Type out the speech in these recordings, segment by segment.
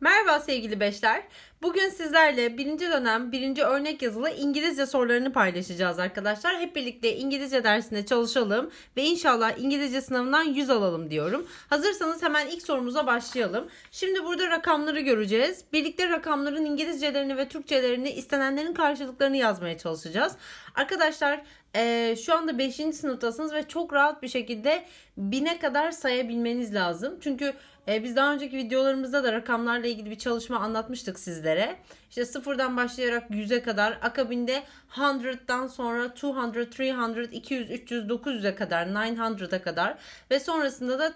Merhaba sevgili beşler. Bugün sizlerle birinci dönem birinci örnek yazılı İngilizce sorularını paylaşacağız arkadaşlar. Hep birlikte İngilizce dersinde çalışalım ve inşallah İngilizce sınavından 100 alalım diyorum. Hazırsanız hemen ilk sorumuza başlayalım. Şimdi burada rakamları göreceğiz. Birlikte rakamların İngilizcelerini ve Türkçelerini istenenlerin karşılıklarını yazmaya çalışacağız. Arkadaşlar e, şu anda 5. sınıftasınız ve çok rahat bir şekilde 1000'e kadar sayabilmeniz lazım. Çünkü e, biz daha önceki videolarımızda da rakamlarla ilgili bir çalışma anlatmıştık sizlere. İşte sıfırdan başlayarak 100'e kadar akabinde 100'dan sonra 200, 300, 200, 300, 900'e kadar 900'a kadar ve sonrasında da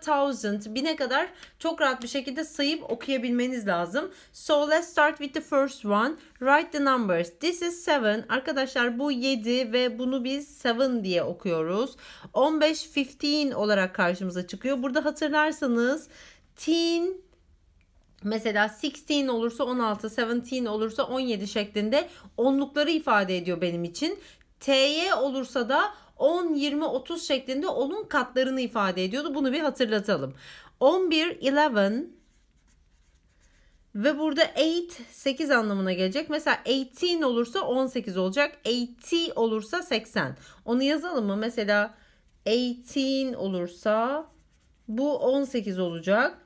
1000, 1000'e kadar çok rahat bir şekilde sayıp okuyabilmeniz lazım. So let's start with the first one. Write the numbers. This is 7. Arkadaşlar bu 7 ve bunu biz 7 diye okuyoruz. 15, 15 olarak karşımıza çıkıyor. Burada hatırlarsanız 16 Mesela 16 olursa 16, 17 olursa 17 şeklinde onlukları ifade ediyor benim için. TY olursa da 10, 20, 30 şeklinde onun katlarını ifade ediyordu. Bunu bir hatırlatalım. 11, 11 ve burada 8, 8 anlamına gelecek. Mesela 18 olursa 18 olacak. 80 olursa 80. Onu yazalım mı? Mesela 18 olursa bu 18 olacak.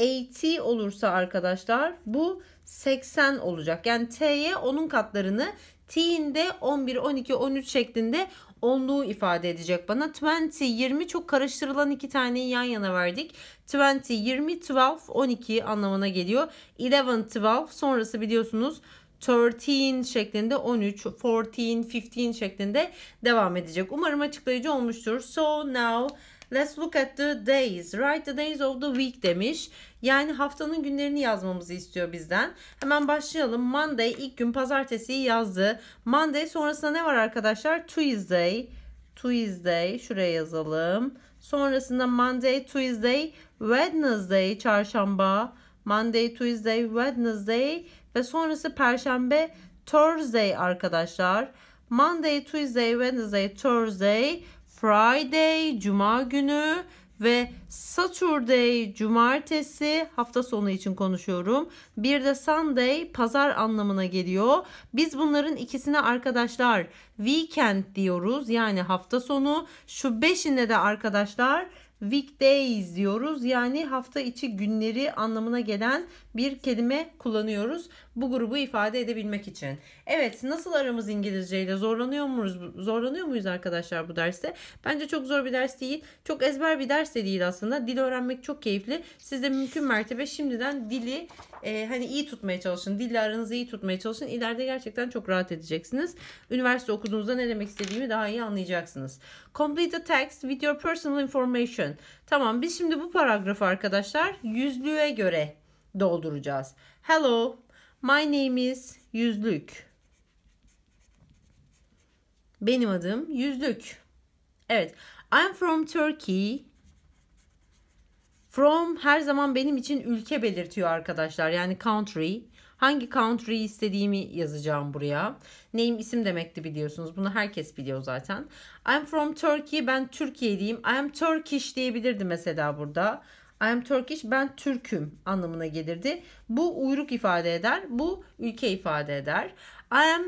80 olursa arkadaşlar bu 80 olacak. Yani T'ye onun katlarını T'in de 11, 12, 13 şeklinde onluğu ifade edecek bana. 20, 20 çok karıştırılan iki taneyi yan yana verdik. 20, 20, 12, 12 anlamına geliyor. 11, 12 sonrası biliyorsunuz 13 şeklinde 13, 14, 15 şeklinde devam edecek. Umarım açıklayıcı olmuştur. So now Let's look at the days. Write the days of the week demiş. Yani haftanın günlerini yazmamızı istiyor bizden. Hemen başlayalım. Monday ilk gün pazartesiyi yazdı. Monday sonrasında ne var arkadaşlar? Tuesday. Tuesday şuraya yazalım. Sonrasında Monday, Tuesday, Wednesday çarşamba. Monday, Tuesday, Wednesday ve sonrası Perşembe, Thursday arkadaşlar. Monday, Tuesday, Wednesday, Thursday, Friday cuma günü ve Saturday cumartesi hafta sonu için konuşuyorum. Bir de Sunday pazar anlamına geliyor. Biz bunların ikisine arkadaşlar weekend diyoruz. Yani hafta sonu. Şu beşine de arkadaşlar weekdays diyoruz. Yani hafta içi günleri anlamına gelen bir kelime kullanıyoruz. Bu grubu ifade edebilmek için. Evet nasıl aramız İngilizce ile zorlanıyor muyuz, zorlanıyor muyuz arkadaşlar bu derste? Bence çok zor bir ders değil. Çok ezber bir ders de değil aslında. Dil öğrenmek çok keyifli. Siz de mümkün mertebe şimdiden dili e, hani iyi tutmaya çalışın. Dille aranızı iyi tutmaya çalışın. İleride gerçekten çok rahat edeceksiniz. Üniversite okuduğunuzda ne demek istediğimi daha iyi anlayacaksınız. Complete the text with your personal information. Tamam biz şimdi bu paragrafı arkadaşlar yüzlüğe göre dolduracağız. Hello, my name is yüzlük. Benim adım yüzlük. Evet. I'm from Turkey. From her zaman benim için ülke belirtiyor arkadaşlar. Yani country. Hangi country istediğimi yazacağım buraya. Name isim demekti biliyorsunuz. Bunu herkes biliyor zaten. I'm from Turkey. Ben Türkiye'liyim. I'm Turkish diyebilirdi mesela burada. I'm Turkish ben Türk'üm anlamına gelirdi. Bu uyruk ifade eder. Bu ülke ifade eder. I am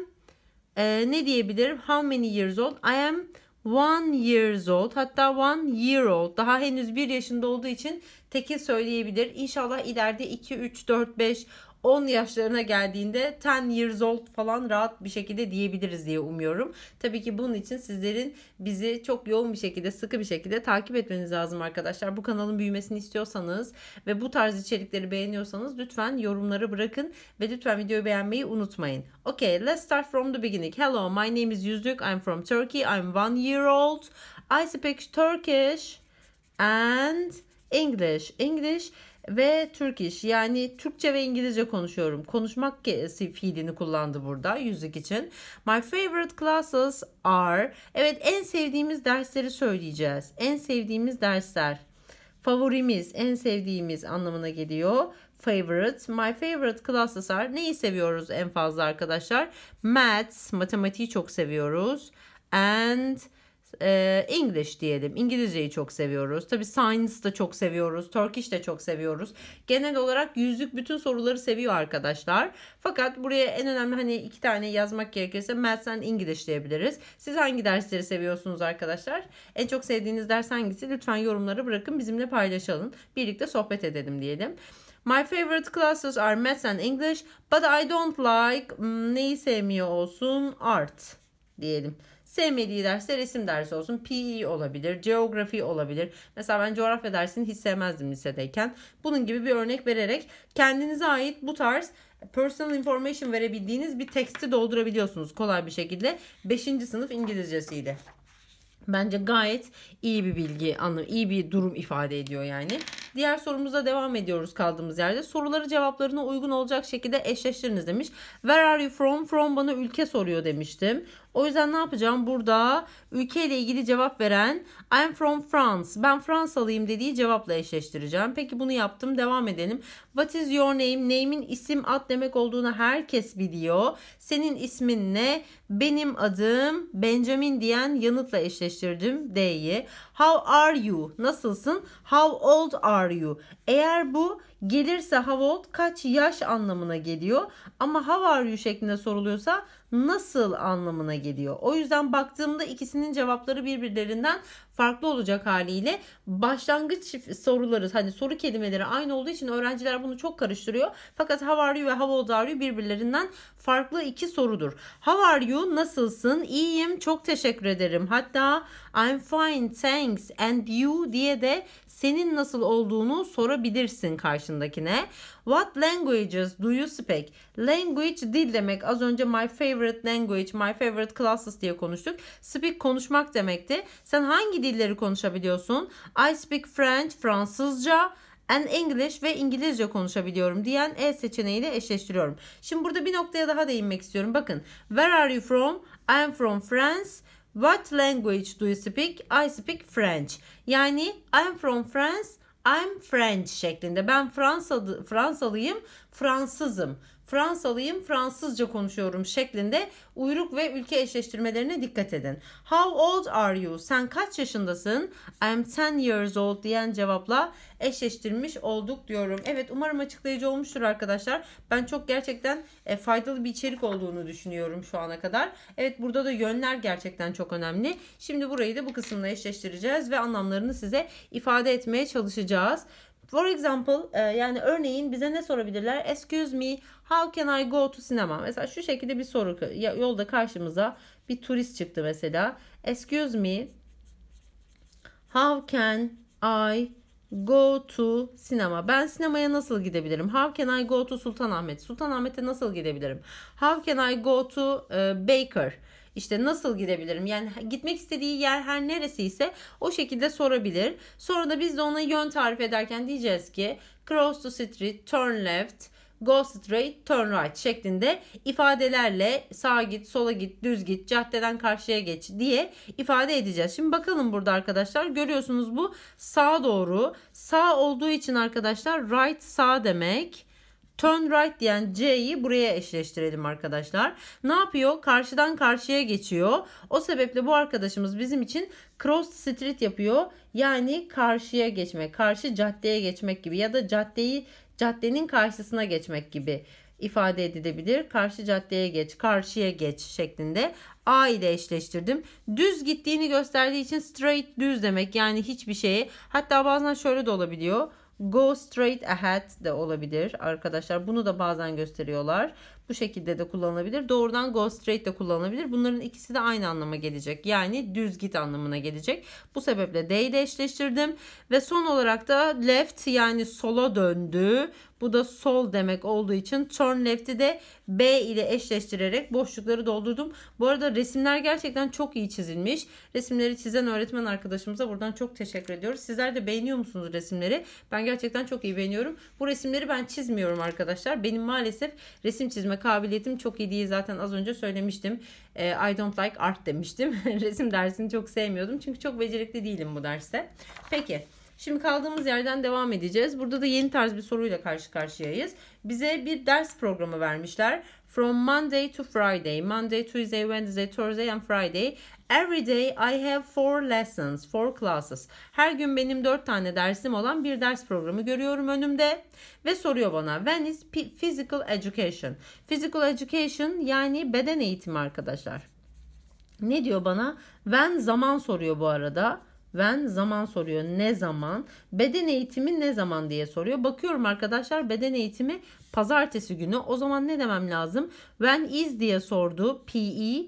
e, ne diyebilirim? How many years old? I am one years old hatta one year old daha henüz bir yaşında olduğu için tekil söyleyebilir. İnşallah ileride 2, 3, 4, 5 10 yaşlarına geldiğinde 10 years old falan rahat bir şekilde diyebiliriz diye umuyorum. Tabii ki bunun için sizlerin bizi çok yoğun bir şekilde, sıkı bir şekilde takip etmeniz lazım arkadaşlar. Bu kanalın büyümesini istiyorsanız ve bu tarz içerikleri beğeniyorsanız lütfen yorumları bırakın ve lütfen videoyu beğenmeyi unutmayın. Okay, let's start from the beginning. Hello, my name is Yüzdük. I'm from Turkey. I'm one year old. I speak Turkish and English. English ve Türk iş yani Türkçe ve İngilizce konuşuyorum. Konuşmak fiilini kullandı burada yüzük için. My favorite classes are evet en sevdiğimiz dersleri söyleyeceğiz. En sevdiğimiz dersler favorimiz, en sevdiğimiz anlamına geliyor. Favorite, my favorite classes are. Neyi seviyoruz en fazla arkadaşlar? Maths, matematiği çok seviyoruz. And e, English diyelim. İngilizceyi çok seviyoruz. Tabi science da çok seviyoruz. Turkish de çok seviyoruz. Genel olarak yüzlük bütün soruları seviyor arkadaşlar. Fakat buraya en önemli hani iki tane yazmak gerekirse Maths and English diyebiliriz. Siz hangi dersleri seviyorsunuz arkadaşlar? En çok sevdiğiniz ders hangisi? Lütfen yorumları bırakın bizimle paylaşalım. Birlikte sohbet edelim diyelim. My favorite classes are maths and English but I don't like hmm, neyi sevmiyor olsun art diyelim. Sevmediği derste resim dersi olsun. PE olabilir, coğrafi olabilir. Mesela ben coğrafya dersini hiç sevmezdim lisedeyken. Bunun gibi bir örnek vererek kendinize ait bu tarz personal information verebildiğiniz bir teksti doldurabiliyorsunuz kolay bir şekilde. 5. sınıf İngilizcesiyle. Bence gayet iyi bir bilgi anlamı, iyi bir durum ifade ediyor yani. Diğer sorumuza devam ediyoruz kaldığımız yerde. Soruları cevaplarına uygun olacak şekilde eşleştiriniz demiş. Where are you from? From bana ülke soruyor demiştim. O yüzden ne yapacağım? Burada ülkeyle ilgili cevap veren I'm from France. Ben Fransalıyım dediği cevapla eşleştireceğim. Peki bunu yaptım. Devam edelim. What is your name? Name'in isim ad demek olduğunu herkes biliyor. Senin ismin ne? Benim adım Benjamin diyen yanıtla eşleştirdim D'yi. How are you? Nasılsın? How old are are you? Eğer bu gelirse how old kaç yaş anlamına geliyor. Ama how are you şeklinde soruluyorsa nasıl anlamına geliyor. O yüzden baktığımda ikisinin cevapları birbirlerinden farklı olacak haliyle başlangıç soruları hani soru kelimeleri aynı olduğu için öğrenciler bunu çok karıştırıyor. Fakat how are you ve how old are you birbirlerinden farklı iki sorudur. How are you? Nasılsın? İyiyim. Çok teşekkür ederim. Hatta I'm fine thanks and you diye de senin nasıl olduğunu sorabilirsin karşındakine. What languages do you speak? Language dil demek. Az önce my favorite language, my favorite classes diye konuştuk. Speak konuşmak demekti. Sen hangi dilleri konuşabiliyorsun? I speak French, Fransızca and English ve İngilizce konuşabiliyorum diyen E seçeneğiyle eşleştiriyorum. Şimdi burada bir noktaya daha değinmek istiyorum. Bakın where are you from? I am from France. What language do you speak? I speak French. Yani I am from France. I'm French şeklinde. Ben Fransalı, Fransalıyım, Fransızım. Fransalıyım, Fransızca konuşuyorum şeklinde uyruk ve ülke eşleştirmelerine dikkat edin. How old are you? Sen kaç yaşındasın? I'm 10 years old diyen cevapla eşleştirmiş olduk diyorum. Evet umarım açıklayıcı olmuştur arkadaşlar. Ben çok gerçekten e, faydalı bir içerik olduğunu düşünüyorum şu ana kadar. Evet burada da yönler gerçekten çok önemli. Şimdi burayı da bu kısımla eşleştireceğiz ve anlamlarını size ifade etmeye çalışacağız. For example e, yani örneğin bize ne sorabilirler? Excuse me how can I go to cinema? Mesela şu şekilde bir soru yolda karşımıza bir turist çıktı mesela. Excuse me how can I go to sinema. Ben sinemaya nasıl gidebilirim? How can I go to Sultanahmet? Sultanahmet'e nasıl gidebilirim? How can I go to e, Baker? İşte nasıl gidebilirim? Yani gitmek istediği yer her neresi ise o şekilde sorabilir. Sonra da biz de ona yön tarif ederken diyeceğiz ki cross to street, turn left, go straight, turn right şeklinde ifadelerle sağa git, sola git, düz git, caddeden karşıya geç diye ifade edeceğiz. Şimdi bakalım burada arkadaşlar görüyorsunuz bu sağa doğru. Sağ olduğu için arkadaşlar right sağ demek. Turn right diyen C'yi buraya eşleştirelim arkadaşlar. Ne yapıyor? Karşıdan karşıya geçiyor. O sebeple bu arkadaşımız bizim için cross street yapıyor. Yani karşıya geçmek, karşı caddeye geçmek gibi ya da caddeyi caddenin karşısına geçmek gibi ifade edilebilir. Karşı caddeye geç, karşıya geç şeklinde A ile eşleştirdim. Düz gittiğini gösterdiği için straight düz demek. Yani hiçbir şeye. Hatta bazen şöyle de olabiliyor Go straight ahead de olabilir arkadaşlar. Bunu da bazen gösteriyorlar. Bu şekilde de kullanılabilir. Doğrudan go straight de kullanılabilir. Bunların ikisi de aynı anlama gelecek. Yani düz git anlamına gelecek. Bu sebeple day ile eşleştirdim. Ve son olarak da left yani sola döndü. Bu da sol demek olduğu için turn left'i de B ile eşleştirerek boşlukları doldurdum. Bu arada resimler gerçekten çok iyi çizilmiş. Resimleri çizen öğretmen arkadaşımıza buradan çok teşekkür ediyoruz. Sizler de beğeniyor musunuz resimleri? Ben gerçekten çok iyi beğeniyorum. Bu resimleri ben çizmiyorum arkadaşlar. Benim maalesef resim çizme çizme kabiliyetim çok iyi değil zaten az önce söylemiştim. Ee, I don't like art demiştim. Resim dersini çok sevmiyordum çünkü çok becerikli değilim bu derste. Peki. Şimdi kaldığımız yerden devam edeceğiz. Burada da yeni tarz bir soruyla karşı karşıyayız. Bize bir ders programı vermişler from Monday to Friday, Monday, Tuesday, Wednesday, Thursday and Friday. Every day I have four lessons, four classes. Her gün benim dört tane dersim olan bir ders programı görüyorum önümde. Ve soruyor bana when is physical education? Physical education yani beden eğitimi arkadaşlar. Ne diyor bana? When zaman soruyor bu arada. When zaman soruyor. Ne zaman? Beden eğitimi ne zaman diye soruyor. Bakıyorum arkadaşlar beden eğitimi pazartesi günü. O zaman ne demem lazım? When is diye sordu. PE.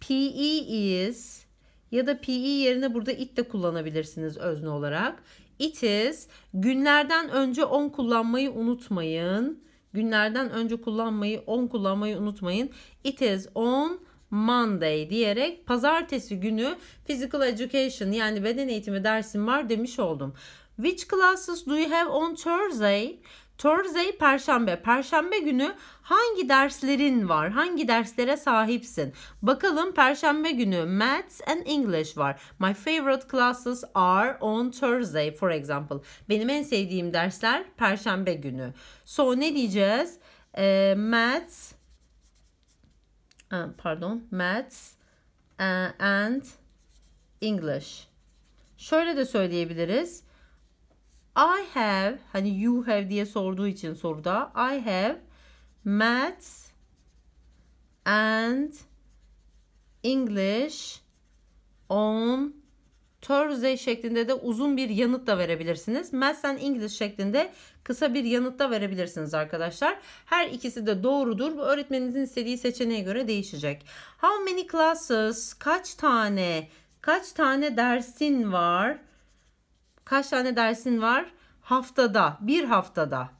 PE is ya da PE yerine burada it de kullanabilirsiniz özne olarak. It is günlerden önce 10 kullanmayı unutmayın. Günlerden önce kullanmayı 10 kullanmayı unutmayın. It is on Monday diyerek pazartesi günü physical education yani beden eğitimi dersim var demiş oldum. Which classes do you have on Thursday? Thursday perşembe. Perşembe günü hangi derslerin var? Hangi derslere sahipsin? Bakalım perşembe günü Maths and English var. My favorite classes are on Thursday for example. Benim en sevdiğim dersler perşembe günü. So ne diyeceğiz? E, maths pardon maths uh, and English. Şöyle de söyleyebiliriz. I have hani you have diye sorduğu için soruda I have maths and English on Thursday şeklinde de uzun bir yanıt da verebilirsiniz. Maths and English şeklinde kısa bir yanıt da verebilirsiniz arkadaşlar. Her ikisi de doğrudur. Bu öğretmeninizin istediği seçeneğe göre değişecek. How many classes? Kaç tane? Kaç tane dersin var? Kaç tane dersin var? Haftada, bir haftada.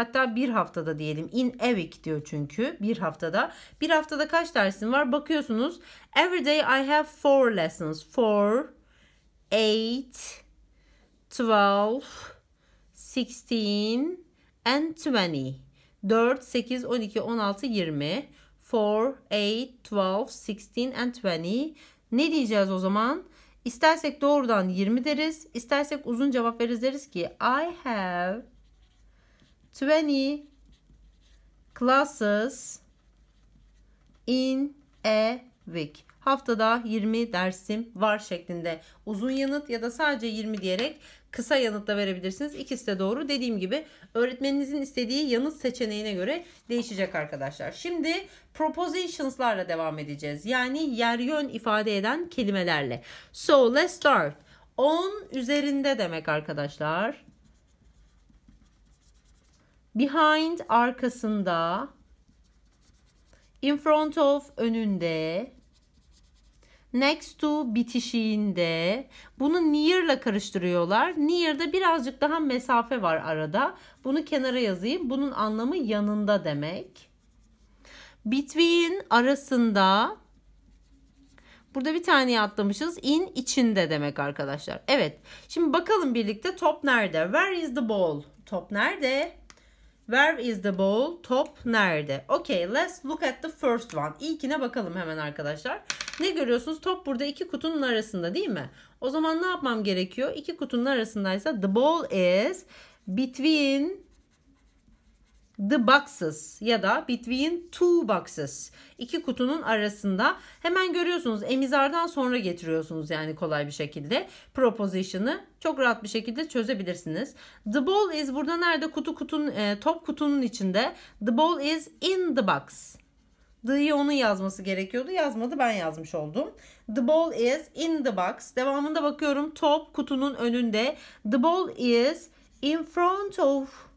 Hatta bir haftada diyelim. In a week diyor çünkü bir haftada. Bir haftada kaç dersin var? Bakıyorsunuz. Every day I have four lessons. Four, eight, twelve, sixteen and twenty. 4, 8, 12, 16, 20. 4, 8, 12, 16 and 20. Ne diyeceğiz o zaman? İstersek doğrudan 20 deriz. İstersek uzun cevap veririz deriz ki I have 20 classes in a week. Haftada 20 dersim var şeklinde uzun yanıt ya da sadece 20 diyerek kısa yanıt da verebilirsiniz. İkisi de doğru. Dediğim gibi öğretmeninizin istediği yanıt seçeneğine göre değişecek arkadaşlar. Şimdi propositions'larla devam edeceğiz. Yani yer yön ifade eden kelimelerle. So let's start. On üzerinde demek arkadaşlar. Behind arkasında. In front of önünde. Next to bitişiğinde. Bunu near'la karıştırıyorlar. Near'da birazcık daha mesafe var arada. Bunu kenara yazayım. Bunun anlamı yanında demek. Between arasında. Burada bir tane atlamışız. In içinde demek arkadaşlar. Evet. Şimdi bakalım birlikte top nerede? Where is the ball? Top nerede? Where is the ball? Top nerede? Okay, let's look at the first one. İlkine bakalım hemen arkadaşlar. Ne görüyorsunuz? Top burada iki kutunun arasında değil mi? O zaman ne yapmam gerekiyor? İki kutunun arasındaysa the ball is between the boxes ya da between two boxes iki kutunun arasında hemen görüyorsunuz emizardan sonra getiriyorsunuz yani kolay bir şekilde proposition'ı çok rahat bir şekilde çözebilirsiniz. The ball is burada nerede kutu kutun e, top kutunun içinde the ball is in the box. The'yi onun yazması gerekiyordu. Yazmadı ben yazmış oldum. The ball is in the box. Devamında bakıyorum top kutunun önünde. The ball is in front of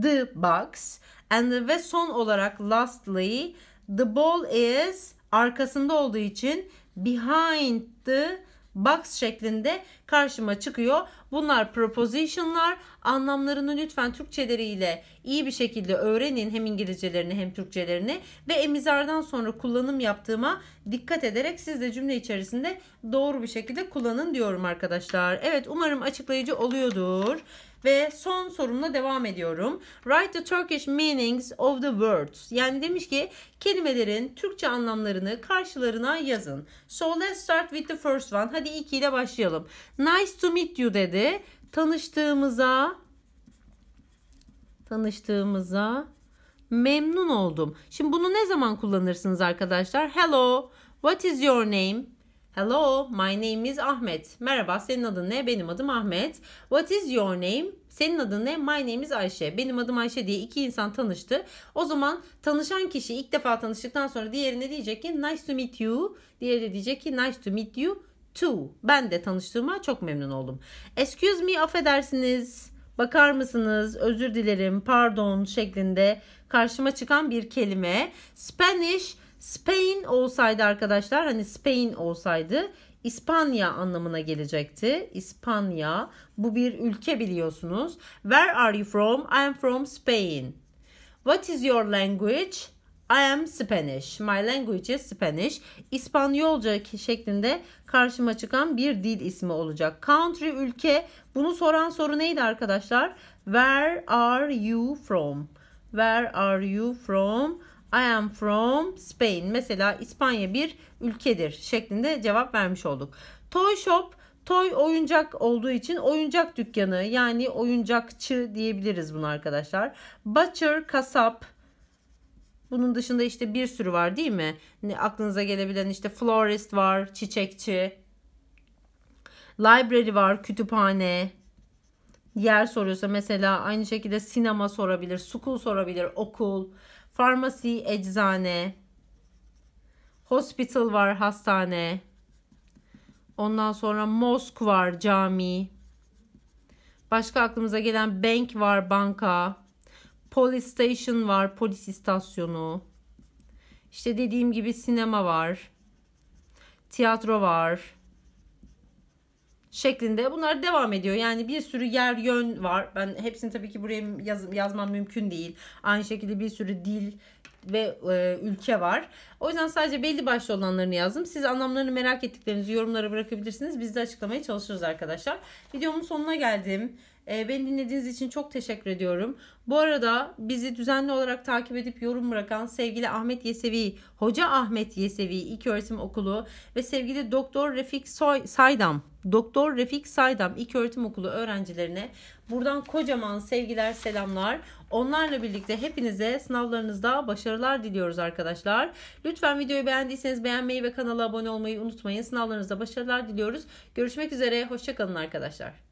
the box and the, ve son olarak lastly the ball is arkasında olduğu için behind the box şeklinde karşıma çıkıyor. Bunlar propositionlar, Anlamlarını lütfen Türkçeleriyle iyi bir şekilde öğrenin hem İngilizcelerini hem Türkçelerini ve emizardan sonra kullanım yaptığıma dikkat ederek siz de cümle içerisinde doğru bir şekilde kullanın diyorum arkadaşlar. Evet umarım açıklayıcı oluyordur. Ve son sorumla devam ediyorum. Write the Turkish meanings of the words. Yani demiş ki kelimelerin Türkçe anlamlarını karşılarına yazın. So let's start with the first one. Hadi ikiyle başlayalım. Nice to meet you dedi. Tanıştığımıza tanıştığımıza memnun oldum. Şimdi bunu ne zaman kullanırsınız arkadaşlar? Hello, what is your name? Hello, my name is Ahmet. Merhaba, senin adın ne? Benim adım Ahmet. What is your name? Senin adın ne? My name is Ayşe. Benim adım Ayşe diye iki insan tanıştı. O zaman tanışan kişi ilk defa tanıştıktan sonra diğerine diyecek ki nice to meet you. Diğeri de diyecek ki nice to meet you too. Ben de tanıştığıma çok memnun oldum. Excuse me, affedersiniz. Bakar mısınız? Özür dilerim, pardon şeklinde karşıma çıkan bir kelime. Spanish Spain olsaydı arkadaşlar hani Spain olsaydı İspanya anlamına gelecekti. İspanya bu bir ülke biliyorsunuz. Where are you from? I am from Spain. What is your language? I am Spanish. My language is Spanish. İspanyolca şeklinde karşıma çıkan bir dil ismi olacak. Country ülke. Bunu soran soru neydi arkadaşlar? Where are you from? Where are you from? I am from Spain. Mesela İspanya bir ülkedir şeklinde cevap vermiş olduk. Toy shop toy oyuncak olduğu için oyuncak dükkanı yani oyuncakçı diyebiliriz bunu arkadaşlar. Butcher kasap bunun dışında işte bir sürü var değil mi? Ne, aklınıza gelebilen işte florist var, çiçekçi. Library var, kütüphane. Yer soruyorsa mesela aynı şekilde sinema sorabilir, school sorabilir, okul. Farmasi, eczane. Hospital var, hastane. Ondan sonra mosk var, cami. Başka aklımıza gelen bank var, banka. Police station var, polis istasyonu. İşte dediğim gibi sinema var. Tiyatro var şeklinde bunlar devam ediyor. Yani bir sürü yer yön var. Ben hepsini tabii ki buraya yaz, yazmam mümkün değil. Aynı şekilde bir sürü dil ve e, ülke var. O yüzden sadece belli başlı olanlarını yazdım. Siz anlamlarını merak ettiklerinizi yorumlara bırakabilirsiniz. Biz de açıklamaya çalışırız arkadaşlar. Videomun sonuna geldim. E, beni dinlediğiniz için çok teşekkür ediyorum. Bu arada bizi düzenli olarak takip edip yorum bırakan sevgili Ahmet Yesevi, Hoca Ahmet Yesevi Öğretim Okulu ve sevgili Doktor Refik Soy, Saydam, Doktor Refik Saydam Öğretim Okulu öğrencilerine buradan kocaman sevgiler, selamlar. Onlarla birlikte hepinize sınavlarınızda başarılar diliyoruz arkadaşlar. Lütfen videoyu beğendiyseniz beğenmeyi ve kanala abone olmayı unutmayın. Sınavlarınızda başarılar diliyoruz. Görüşmek üzere, hoşçakalın arkadaşlar.